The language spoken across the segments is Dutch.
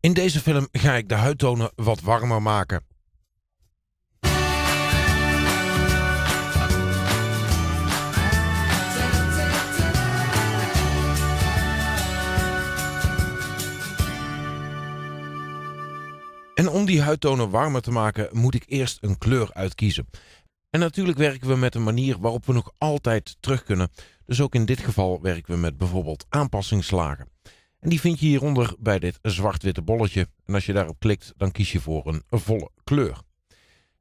In deze film ga ik de huidtonen wat warmer maken. En om die huidtonen warmer te maken moet ik eerst een kleur uitkiezen. En natuurlijk werken we met een manier waarop we nog altijd terug kunnen. Dus ook in dit geval werken we met bijvoorbeeld aanpassingslagen. En die vind je hieronder bij dit zwart-witte bolletje. En als je daarop klikt, dan kies je voor een volle kleur.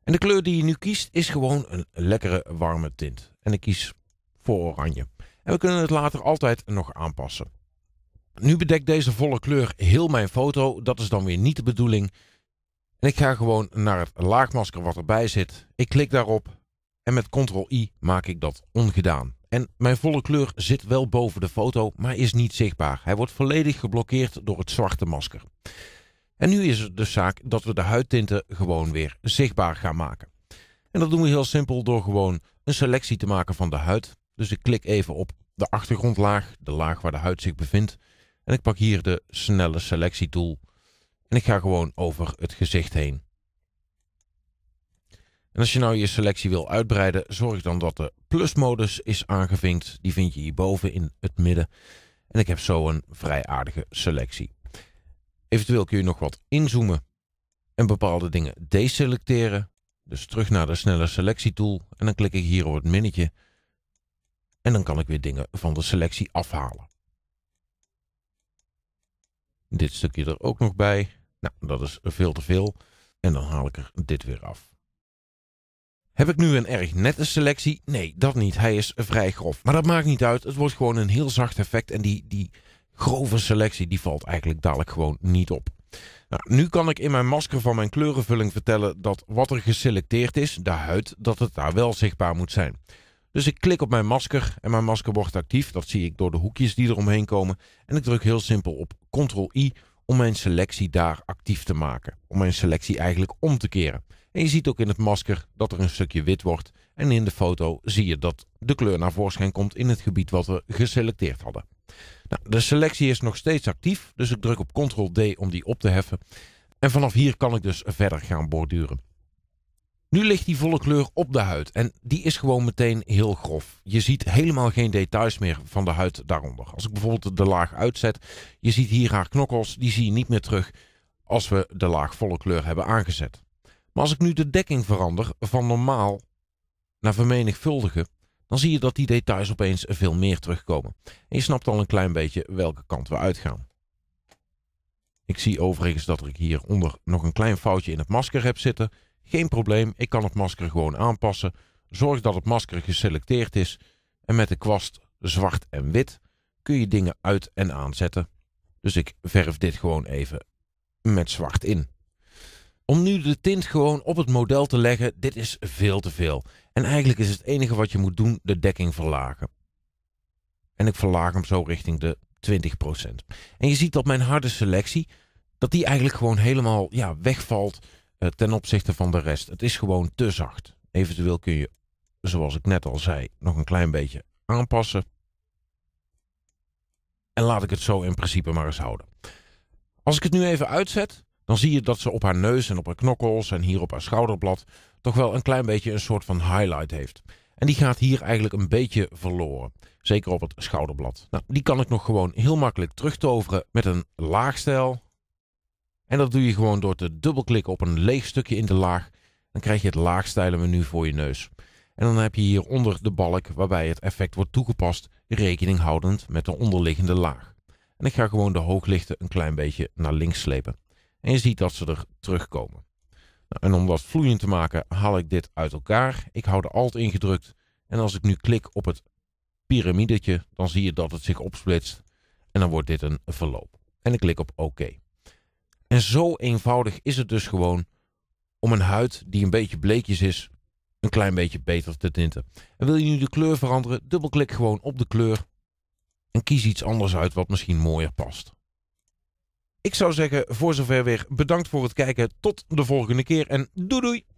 En de kleur die je nu kiest is gewoon een lekkere warme tint. En ik kies voor oranje. En we kunnen het later altijd nog aanpassen. Nu bedekt deze volle kleur heel mijn foto. Dat is dan weer niet de bedoeling. En ik ga gewoon naar het laagmasker wat erbij zit. Ik klik daarop en met ctrl-i maak ik dat ongedaan. En mijn volle kleur zit wel boven de foto, maar is niet zichtbaar. Hij wordt volledig geblokkeerd door het zwarte masker. En nu is het de dus zaak dat we de huidtinten gewoon weer zichtbaar gaan maken. En dat doen we heel simpel door gewoon een selectie te maken van de huid. Dus ik klik even op de achtergrondlaag, de laag waar de huid zich bevindt. En ik pak hier de snelle selectietool. En ik ga gewoon over het gezicht heen. En als je nou je selectie wil uitbreiden, zorg dan dat de plusmodus is aangevinkt. Die vind je hierboven in het midden. En ik heb zo een vrij aardige selectie. Eventueel kun je nog wat inzoomen en bepaalde dingen deselecteren. Dus terug naar de snelle selectietool en dan klik ik hier op het minnetje. En dan kan ik weer dingen van de selectie afhalen. Dit stukje er ook nog bij. Nou, dat is veel te veel. En dan haal ik er dit weer af. Heb ik nu een erg nette selectie? Nee, dat niet. Hij is vrij grof. Maar dat maakt niet uit. Het wordt gewoon een heel zacht effect. En die, die grove selectie die valt eigenlijk dadelijk gewoon niet op. Nou, nu kan ik in mijn masker van mijn kleurenvulling vertellen dat wat er geselecteerd is, de huid, dat het daar wel zichtbaar moet zijn. Dus ik klik op mijn masker en mijn masker wordt actief. Dat zie ik door de hoekjes die eromheen komen. En ik druk heel simpel op Ctrl-I om mijn selectie daar actief te maken. Om mijn selectie eigenlijk om te keren. En je ziet ook in het masker dat er een stukje wit wordt. En in de foto zie je dat de kleur naar voorschijn komt in het gebied wat we geselecteerd hadden. Nou, de selectie is nog steeds actief, dus ik druk op Ctrl-D om die op te heffen. En vanaf hier kan ik dus verder gaan borduren. Nu ligt die volle kleur op de huid en die is gewoon meteen heel grof. Je ziet helemaal geen details meer van de huid daaronder. Als ik bijvoorbeeld de laag uitzet, je ziet hier haar knokkels, die zie je niet meer terug als we de laag volle kleur hebben aangezet. Maar als ik nu de dekking verander van normaal naar vermenigvuldigen, dan zie je dat die details opeens veel meer terugkomen. En je snapt al een klein beetje welke kant we uitgaan. Ik zie overigens dat ik hieronder nog een klein foutje in het masker heb zitten. Geen probleem, ik kan het masker gewoon aanpassen. Zorg dat het masker geselecteerd is. En met de kwast zwart en wit kun je dingen uit en aanzetten. Dus ik verf dit gewoon even met zwart in. Om nu de tint gewoon op het model te leggen, dit is veel te veel. En eigenlijk is het enige wat je moet doen de dekking verlagen. En ik verlaag hem zo richting de 20%. En je ziet dat mijn harde selectie, dat die eigenlijk gewoon helemaal ja, wegvalt eh, ten opzichte van de rest. Het is gewoon te zacht. Eventueel kun je, zoals ik net al zei, nog een klein beetje aanpassen. En laat ik het zo in principe maar eens houden. Als ik het nu even uitzet, dan zie je dat ze op haar neus en op haar knokkels en hier op haar schouderblad toch wel een klein beetje een soort van highlight heeft. En die gaat hier eigenlijk een beetje verloren. Zeker op het schouderblad. Nou, die kan ik nog gewoon heel makkelijk terugtoveren met een laagstijl. En dat doe je gewoon door te dubbelklikken op een leeg stukje in de laag. Dan krijg je het laagstijlen menu voor je neus. En dan heb je hier onder de balk waarbij het effect wordt toegepast, rekening houdend met de onderliggende laag. En ik ga gewoon de hooglichten een klein beetje naar links slepen en je ziet dat ze er terugkomen. Nou, en om dat vloeiend te maken haal ik dit uit elkaar. Ik hou de alt ingedrukt en als ik nu klik op het piramidetje dan zie je dat het zich opsplitst en dan wordt dit een verloop. En ik klik op OK. En zo eenvoudig is het dus gewoon om een huid die een beetje bleekjes is een klein beetje beter te tinten. En wil je nu de kleur veranderen, dubbelklik gewoon op de kleur en kies iets anders uit wat misschien mooier past. Ik zou zeggen, voor zover weer, bedankt voor het kijken. Tot de volgende keer en doei doei!